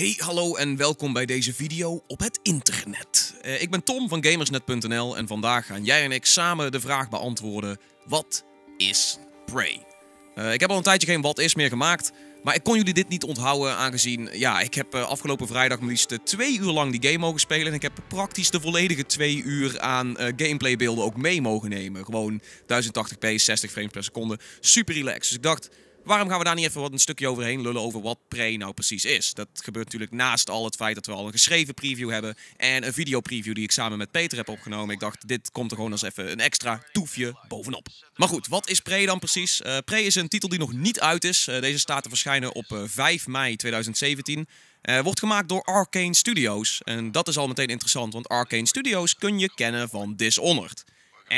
Hey, hallo en welkom bij deze video op het internet. Eh, ik ben Tom van Gamersnet.nl en vandaag gaan jij en ik samen de vraag beantwoorden... Wat is Prey? Eh, ik heb al een tijdje geen wat is meer gemaakt, maar ik kon jullie dit niet onthouden aangezien... Ja, ik heb eh, afgelopen vrijdag maar liefst twee uur lang die game mogen spelen... en ik heb praktisch de volledige twee uur aan gameplaybeelden ook mee mogen nemen. Gewoon 1080p, 60 frames per seconde, super relaxed. Dus ik dacht Waarom gaan we daar niet even wat een stukje overheen lullen over wat Pre nou precies is? Dat gebeurt natuurlijk naast al het feit dat we al een geschreven preview hebben en een video preview die ik samen met Peter heb opgenomen. Ik dacht, dit komt er gewoon als even een extra toefje bovenop. Maar goed, wat is Pre dan precies? Eh, Pre is een titel die nog niet uit is. Eh, deze staat te verschijnen op 5 eh, mei 2017. Uh, wordt gemaakt door Arcane Studios. En dat is al meteen interessant, want Arcane Studios kun je kennen van Dishonored.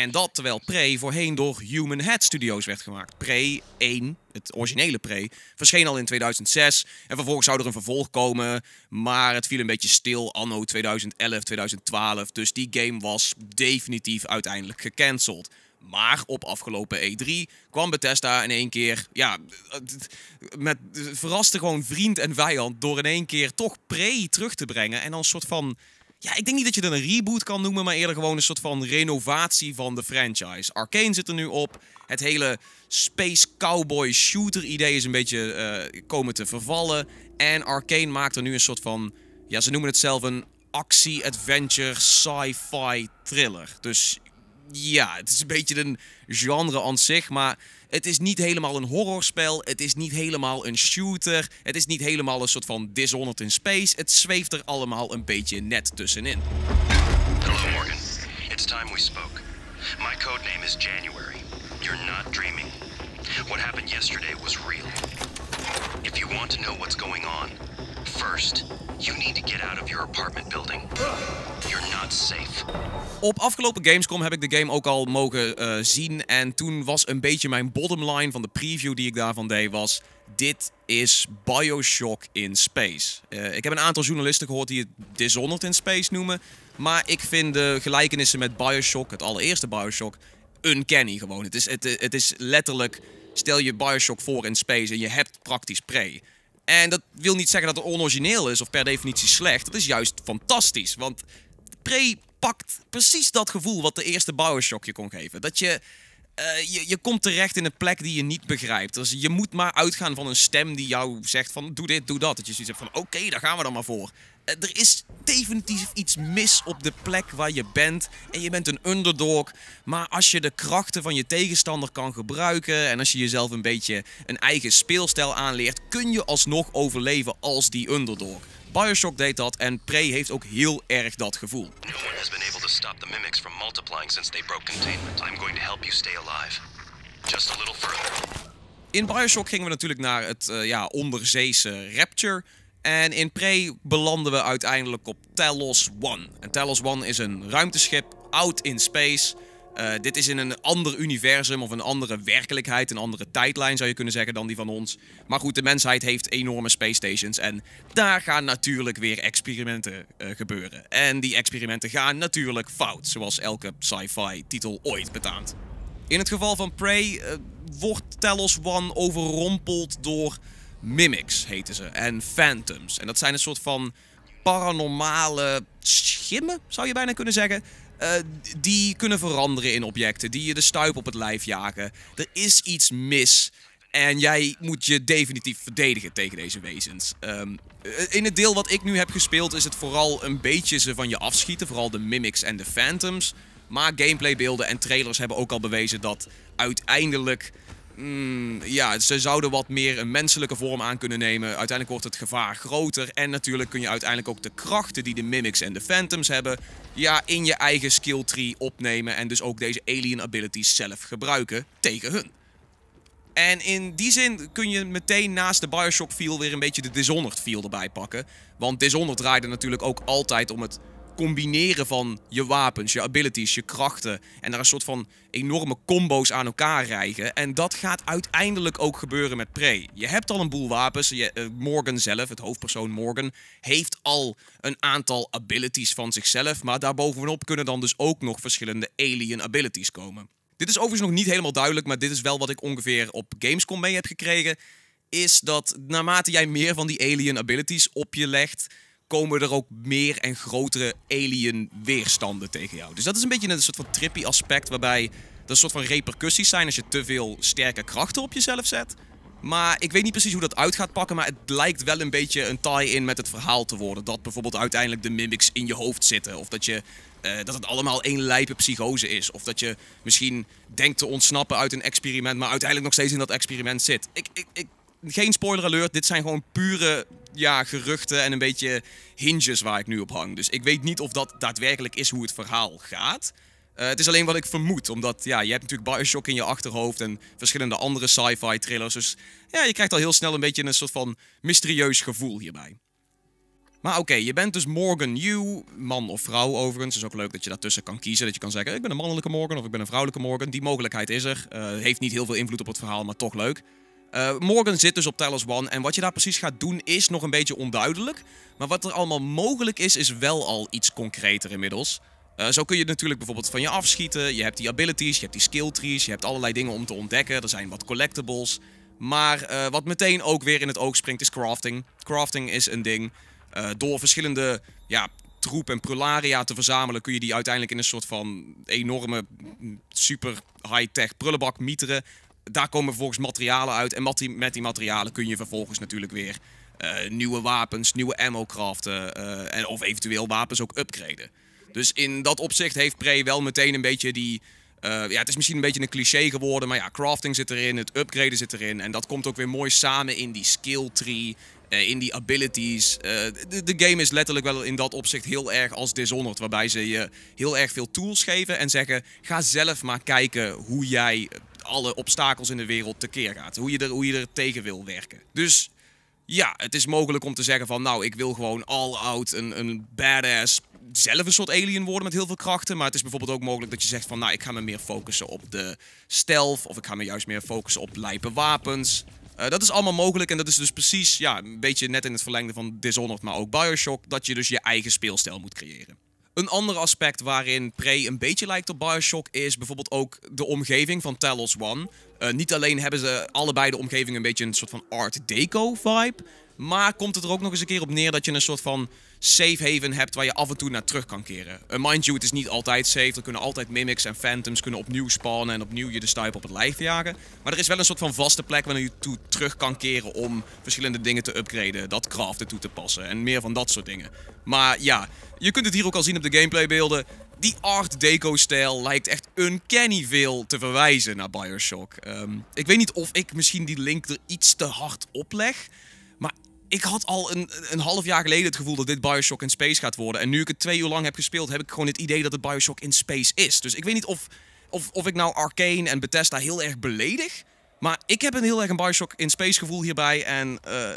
En dat terwijl Prey voorheen door Human Head Studios werd gemaakt. Prey 1, het originele Prey, verscheen al in 2006. En vervolgens zou er een vervolg komen, maar het viel een beetje stil anno 2011, 2012. Dus die game was definitief uiteindelijk gecanceld. Maar op afgelopen E3 kwam Bethesda in één keer, ja, met, verraste gewoon vriend en vijand door in één keer toch Prey terug te brengen. En een soort van ja, ik denk niet dat je dat een reboot kan noemen, maar eerder gewoon een soort van renovatie van de franchise. Arcane zit er nu op. Het hele space cowboy shooter idee is een beetje eh, komen te vervallen. En Arcane maakt er nu een soort van, ja ze noemen het zelf een actie-adventure sci-fi thriller. Dus ja, het is een beetje een genre aan zich, maar het is niet helemaal een horrorspel. Het is niet helemaal een shooter. Het is niet helemaal een soort van Dishonored in Space. Het zweeft er allemaal een beetje net tussenin. Hallo Morgan, it's time we spoke. My codename is January. You're not dreaming. What happened yesterday was real. If you want to know what's going on, first, you need to get out of your apartment building. You're not safe. Op afgelopen Gamescom heb ik de game ook al mogen eh, zien. En toen was een beetje mijn bottomline van de preview die ik daarvan deed was... Dit is Bioshock in Space. Eh, ik heb een aantal journalisten gehoord die het Dishonored in Space noemen. Maar ik vind de gelijkenissen met Bioshock, het allereerste Bioshock, uncanny gewoon. Het is, het, het is letterlijk, stel je Bioshock voor in Space en je hebt praktisch pre. En dat wil niet zeggen dat het onorigineel is of per definitie slecht. Dat is juist fantastisch, want pre pakt precies dat gevoel wat de eerste Bioshock je kon geven. Dat je, eh, je, je komt terecht in een plek die je niet begrijpt. Dus je moet maar uitgaan van een stem die jou zegt van doe dit, doe dat. Dat je zoiets hebt van oké, daar gaan we dan maar voor. Eh, er is definitief iets mis op de plek waar je bent. En je bent een underdog. Maar als je de krachten van je tegenstander kan gebruiken. En als je jezelf een beetje een eigen speelstijl aanleert. Kun je alsnog overleven als die underdog. Bioshock deed dat en Prey heeft ook heel erg dat gevoel. mimics containment. In Bioshock gingen we natuurlijk naar het eh, ja, onderzeese Rapture. En in Prey belanden we uiteindelijk op Talos One. En Talos One is een ruimteschip, out in space. Eh, dit is in een ander universum of een andere werkelijkheid, een andere tijdlijn zou je kunnen zeggen dan die van ons. Maar goed, de mensheid heeft enorme space stations en daar gaan natuurlijk weer experimenten eh, gebeuren. En die experimenten gaan natuurlijk fout, zoals elke sci-fi titel ooit betaamt. In het geval van Prey eh, wordt Talos One overrompeld door Mimics heten ze. En Phantoms. En dat zijn een soort van paranormale schimmen, zou je bijna kunnen zeggen. Eh, die kunnen veranderen in objecten, die je de stuip op het lijf jagen. Er is iets mis. En jij moet je definitief verdedigen tegen deze wezens. Ehm, eh, in het deel wat ik nu heb gespeeld is het vooral een beetje ze van je afschieten. Vooral de Mimics en de Phantoms. Maar gameplaybeelden en trailers hebben ook al bewezen dat uiteindelijk Mm, ja, ze zouden wat meer een menselijke vorm aan kunnen nemen. Uiteindelijk wordt het gevaar groter. En natuurlijk kun je uiteindelijk ook de krachten die de Mimics en de Phantoms hebben... ja, in je eigen skill tree opnemen en dus ook deze alien abilities zelf gebruiken tegen hun. En in die zin kun je meteen naast de Bioshock feel weer een beetje de Dishonored feel erbij pakken. Want Dishonored draaide natuurlijk ook altijd om het combineren van je wapens, je abilities, je krachten. En daar een soort van enorme combo's aan elkaar rijgen. En dat gaat uiteindelijk ook gebeuren met Prey. Je hebt al een boel wapens. Je, eh, Morgan zelf, het hoofdpersoon Morgan, heeft al een aantal abilities van zichzelf. Maar daarbovenop kunnen dan dus ook nog verschillende alien abilities komen. Dit is overigens nog niet helemaal duidelijk, maar dit is wel wat ik ongeveer op Gamescom mee heb gekregen. Is dat naarmate jij meer van die alien abilities op je legt, komen er ook meer en grotere alien weerstanden tegen jou. Dus dat is een beetje een soort van trippy aspect waarbij er een soort van repercussies zijn als je te veel sterke krachten op jezelf zet. Maar ik weet niet precies hoe dat uit gaat pakken, maar het lijkt wel een beetje een tie-in met het verhaal te worden. Dat bijvoorbeeld uiteindelijk de mimics in je hoofd zitten. Of dat, je, eh, dat het allemaal één lijpe psychose is. Of dat je misschien denkt te ontsnappen uit een experiment, maar uiteindelijk nog steeds in dat experiment zit. Ik, ik, ik, geen spoiler alert, dit zijn gewoon pure ja, geruchten en een beetje hinges waar ik nu op hang. Dus ik weet niet of dat daadwerkelijk is hoe het verhaal gaat. Eh, het is alleen wat ik vermoed, omdat ja, je hebt natuurlijk Bioshock in je achterhoofd en verschillende andere sci-fi trailers. Dus ja, je krijgt al heel snel een beetje een soort van mysterieus gevoel hierbij. Maar oké, je bent dus Morgan You, man of vrouw overigens. Het is ook leuk dat je daartussen kan kiezen. Dat je kan zeggen, ik ben een mannelijke Morgan of ik ben een vrouwelijke Morgan. Die mogelijkheid is er. Uh, heeft niet heel veel invloed op het verhaal, maar toch leuk. Eh, Morgan morgen zit dus op Tales One en wat je daar precies gaat doen is nog een beetje onduidelijk. Maar wat er allemaal mogelijk is, is wel al iets concreter inmiddels. Eh, zo kun je natuurlijk bijvoorbeeld van je afschieten. Je hebt die abilities, je hebt die skill trees, je hebt allerlei dingen om te ontdekken. Er zijn wat collectibles. Maar eh, wat meteen ook weer in het oog springt is crafting. Crafting is een ding. door verschillende ja, troep en prularia te verzamelen kun je die uiteindelijk in een soort van enorme super high-tech prullenbak mieteren daar komen vervolgens materialen uit. En met die materialen kun je vervolgens natuurlijk weer eh, nieuwe wapens, nieuwe ammo craften. Eh, en, of eventueel wapens ook upgraden. Dus in dat opzicht heeft Prey wel meteen een beetje die... Eh, ja, het is misschien een beetje een cliché geworden, maar ja, crafting zit erin, het upgraden zit erin. En dat komt ook weer mooi samen in die skill tree, in die abilities. De, de, game is letterlijk wel in dat opzicht heel erg als Dishonored, waarbij ze je heel erg veel tools geven en zeggen, ga zelf maar kijken hoe jij alle obstakels in de wereld tekeer gaat. Hoe je, er, hoe je er tegen wil werken. Dus ja, het is mogelijk om te zeggen van nou, ik wil gewoon all-out een, een badass zelf een soort alien worden met heel veel krachten. Maar het is bijvoorbeeld ook mogelijk dat je zegt van nou, ik ga me meer focussen op de stealth. Of ik ga me juist meer focussen op lijpe wapens. Eh, dat is allemaal mogelijk en dat is dus precies ja, een beetje net in het verlengde van Dishonored, maar ook Bioshock. Dat je dus je eigen speelstijl moet creëren. Een ander aspect waarin Prey een beetje lijkt op Bioshock is bijvoorbeeld ook de omgeving van Talos One. Eh, niet alleen hebben ze allebei de omgeving een beetje een soort van art deco vibe, maar komt het er ook nog eens een keer op neer dat je een soort van safe haven hebt waar je af en toe naar terug kan keren. Uh, mind you, het is niet altijd safe. Er kunnen altijd mimics en phantoms kunnen opnieuw spawnen en opnieuw je de stuip op het lijf jagen. Maar er is wel een soort van vaste plek waar je toe terug kan keren om verschillende dingen te upgraden. Dat craften toe te passen en meer van dat soort dingen. Maar ja, je kunt het hier ook al zien op de gameplaybeelden. Die art deco-stijl lijkt echt uncanny veel te verwijzen naar Bioshock. Ehm, ik weet niet of ik misschien die link er iets te hard op leg. Maar ik had al een, een half jaar geleden het gevoel dat dit Bioshock in Space gaat worden. En nu ik het twee uur lang heb gespeeld, heb ik gewoon het idee dat het Bioshock in Space is. Dus ik weet niet of, of, of ik nou Arcane en Bethesda heel erg beledig. Maar ik heb een heel erg een Bioshock in Space gevoel hierbij. En eh,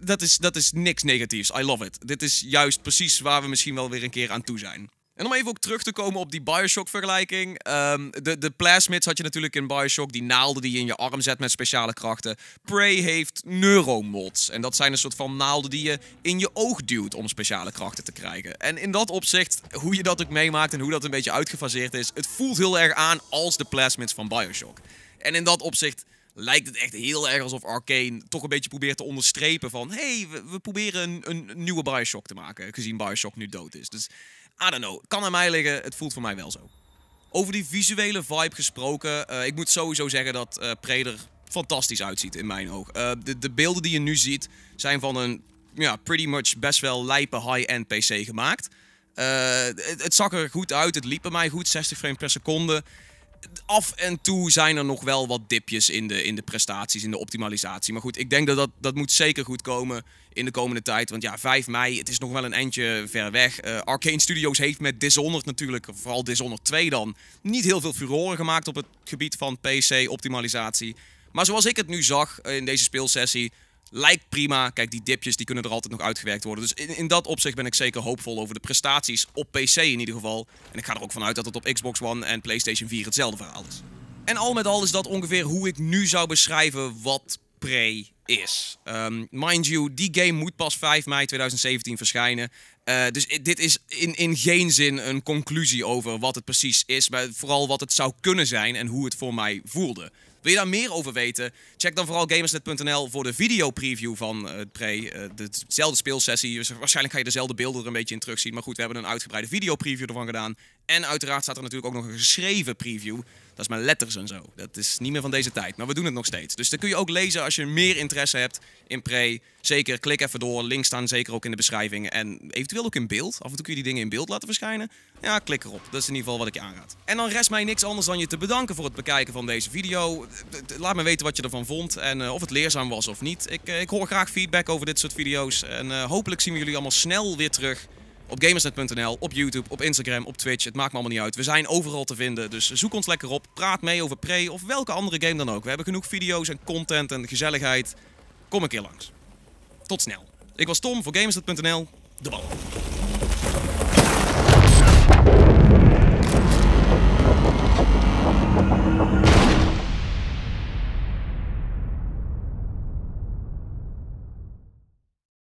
dat, is, dat is niks negatiefs. I love it. Dit is juist precies waar we misschien wel weer een keer aan toe zijn. En om even ook terug te komen op die Bioshock-vergelijking. Ehm, de, de plasmids had je natuurlijk in Bioshock, die naalden die je in je arm zet met speciale krachten. Prey heeft neuromods. En dat zijn een soort van naalden die je in je oog duwt om speciale krachten te krijgen. En in dat opzicht, hoe je dat ook meemaakt en hoe dat een beetje uitgefaseerd is, het voelt heel erg aan als de plasmids van Bioshock. En in dat opzicht lijkt het echt heel erg alsof Arcane toch een beetje probeert te onderstrepen van... ...hé, hey, we, we, proberen een, een, nieuwe Bioshock te maken, gezien Bioshock nu dood is. Dus I don't know. Kan aan mij liggen. Het voelt voor mij wel zo. Over die visuele vibe gesproken. Eh, ik moet sowieso zeggen dat uh, Preder fantastisch uitziet in mijn oog. Eh, de, de, beelden die je nu ziet zijn van een ja, pretty much best wel lijpe high-end PC gemaakt. Het, het, zag er goed uit. Het liep bij mij goed. 60 frames per seconde af en toe zijn er nog wel wat dipjes in de, in de prestaties, in de optimalisatie. Maar goed, ik denk dat, dat dat moet zeker goed komen in de komende tijd. Want ja, 5 mei, het is nog wel een eindje ver weg. Uh, Arcane Studios heeft met Dishonored natuurlijk, vooral Dishonored 2 dan, niet heel veel furoren gemaakt op het gebied van PC-optimalisatie. Maar zoals ik het nu zag in deze speelsessie, Lijkt prima. Kijk, die dipjes die kunnen er altijd nog uitgewerkt worden. Dus in, in dat opzicht ben ik zeker hoopvol over de prestaties. Op PC in ieder geval. En ik ga er ook vanuit dat het op Xbox One en PlayStation 4 hetzelfde verhaal is. En al met al is dat ongeveer hoe ik nu zou beschrijven wat Prey is. Ehm, mind you, die game moet pas 5 mei 2017 verschijnen. Eh, dus dit is in, in geen zin een conclusie over wat het precies is, maar vooral wat het zou kunnen zijn en hoe het voor mij voelde. Wil je daar meer over weten? Check dan vooral gamersnet.nl voor de videopreview van eh, het pre. Uh, eh, dezelfde speelsessie. Dus waarschijnlijk ga je dezelfde beelden er een beetje in terugzien. Maar goed, we hebben een uitgebreide videopreview ervan gedaan. En uiteraard staat er natuurlijk ook nog een geschreven preview. Dat is maar letters en zo. Dat is niet meer van deze tijd. Maar we doen het nog steeds. Dus dat kun je ook lezen als je meer interesse hebt in Pre. Zeker, klik even door. Links staan zeker ook in de beschrijving. En eventueel ook in beeld. Af en toe kun je die dingen in beeld laten verschijnen. Ja, klik erop. Dat is in ieder geval wat ik je aanraad. En dan rest mij niks anders dan je te bedanken voor het bekijken van deze video. Eh, eh, laat me weten wat je ervan vond en eh, of het leerzaam was of niet. Ik, ik hoor graag feedback over dit soort video's. En hopelijk zien we jullie allemaal snel weer terug op gamersnet.nl, op YouTube, op Instagram, op Twitch. Het maakt me allemaal niet uit. We zijn overal te vinden, dus zoek ons lekker op. Praat mee over Prey of welke andere game dan ook. We hebben genoeg video's en content en gezelligheid. Kom een keer langs. Tot snel. Ik was Tom voor gamersnet.nl. De bal.